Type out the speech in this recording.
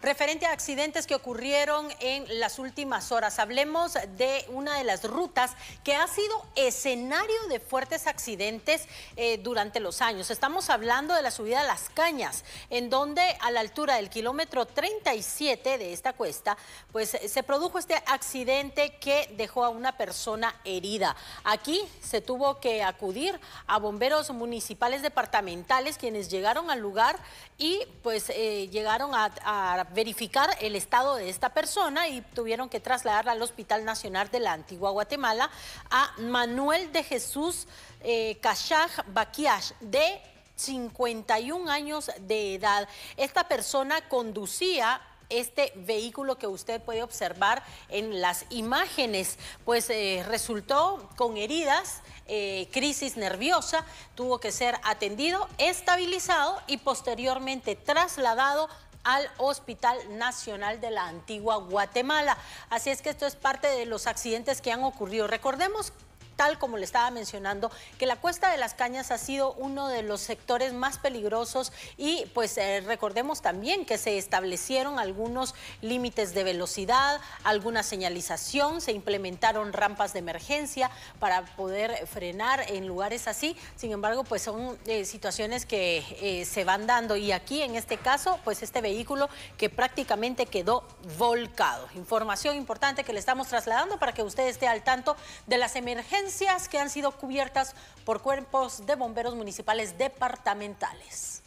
referente a accidentes que ocurrieron en las últimas horas. Hablemos de una de las rutas que ha sido escenario de fuertes accidentes eh, durante los años. Estamos hablando de la subida a Las Cañas, en donde a la altura del kilómetro 37 de esta cuesta, pues eh, se produjo este accidente que dejó a una persona herida. Aquí se tuvo que acudir a bomberos municipales departamentales quienes llegaron al lugar y pues eh, llegaron a, a verificar el estado de esta persona y tuvieron que trasladarla al Hospital Nacional de la Antigua Guatemala a Manuel de Jesús eh, Cachaj de 51 años de edad. Esta persona conducía este vehículo que usted puede observar en las imágenes, pues eh, resultó con heridas, eh, crisis nerviosa, tuvo que ser atendido, estabilizado y posteriormente trasladado al Hospital Nacional de la Antigua Guatemala. Así es que esto es parte de los accidentes que han ocurrido. Recordemos tal como le estaba mencionando, que la Cuesta de las Cañas ha sido uno de los sectores más peligrosos y pues eh, recordemos también que se establecieron algunos límites de velocidad, alguna señalización, se implementaron rampas de emergencia para poder frenar en lugares así. Sin embargo, pues son eh, situaciones que eh, se van dando y aquí en este caso, pues este vehículo que prácticamente quedó volcado. Información importante que le estamos trasladando para que usted esté al tanto de las emergencias que han sido cubiertas por cuerpos de bomberos municipales departamentales.